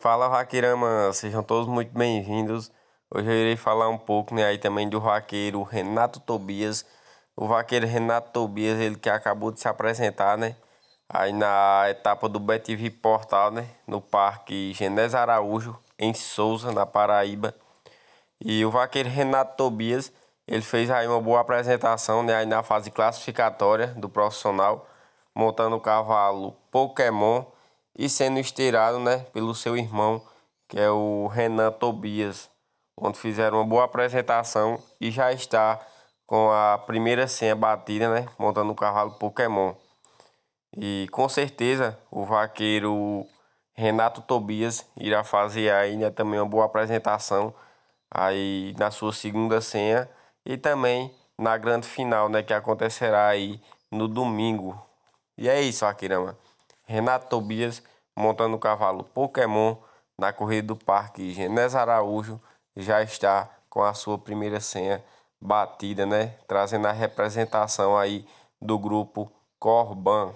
Fala vaqueirama, sejam todos muito bem-vindos. Hoje eu irei falar um pouco né, aí também do vaqueiro Renato Tobias. O vaqueiro Renato Tobias, ele que acabou de se apresentar, né? Aí na etapa do BTV Portal, né? No Parque Genés Araújo, em Souza, na Paraíba. E o vaqueiro Renato Tobias, ele fez aí uma boa apresentação, né? Aí na fase classificatória do profissional, montando o cavalo Pokémon e sendo estirado né, pelo seu irmão, que é o Renan Tobias, onde fizeram uma boa apresentação e já está com a primeira senha batida, né, montando o cavalo Pokémon. E com certeza o vaqueiro Renato Tobias irá fazer aí né, também uma boa apresentação aí na sua segunda senha e também na grande final, né, que acontecerá aí no domingo. E é isso, Akirama. Renato Tobias montando o cavalo Pokémon na corrida do parque. Genés Araújo já está com a sua primeira senha batida, né? Trazendo a representação aí do grupo Corban.